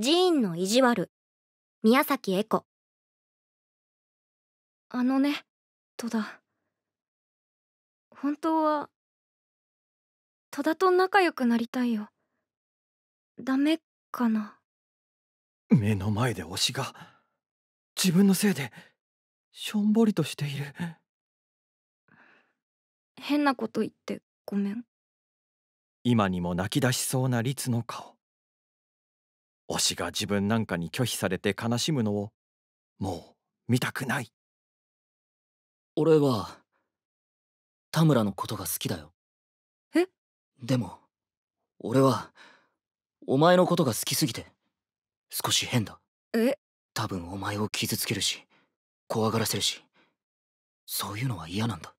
寺院の意地悪宮崎エコあのね戸田本当は戸田と仲良くなりたいよダメかな目の前で推しが自分のせいでしょんぼりとしている変なこと言ってごめん今にも泣き出しそうな律の顔推しが自分なんかに拒否されて悲しむのをもう見たくない俺は田村のことが好きだよえでも俺はお前のことが好きすぎて少し変だえ多分お前を傷つけるし怖がらせるしそういうのは嫌なんだ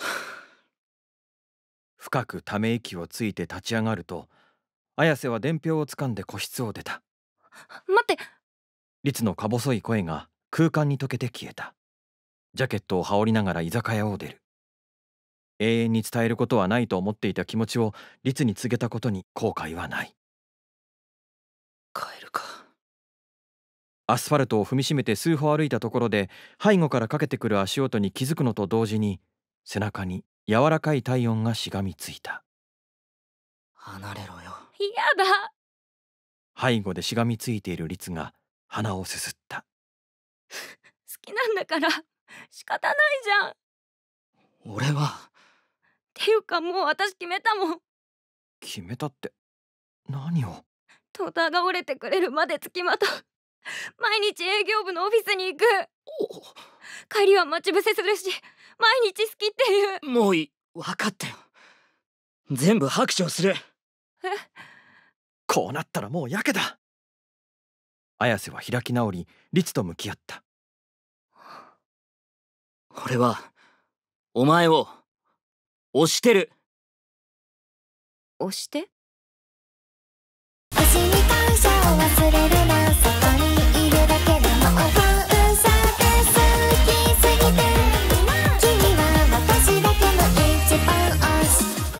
深くため息をついて立ち上がると綾瀬は伝票を掴んで個室を出た待って律のか細い声が空間に溶けて消えたジャケットを羽織りながら居酒屋を出る永遠に伝えることはないと思っていた気持ちを律に告げたことに後悔はない帰るかアスファルトを踏みしめて数歩歩いたところで背後からかけてくる足音に気づくのと同時に背中に柔らかい体温がしがみついた離れろよ嫌だ背後でしがみついているツが鼻をすすった 好きなんだから仕方ないじゃん俺はっていうかもう私決めたもん決めたって何をトーターが折れてくれるまで付きまと毎日営業部のオフィスに行く帰りは待ち伏せするし毎日好きっていうもういい分かったよ全部拍手をする こうなったらもうやけだ綾瀬は開き直り律と向き合った俺はお前を押してる押してに感謝を忘れるな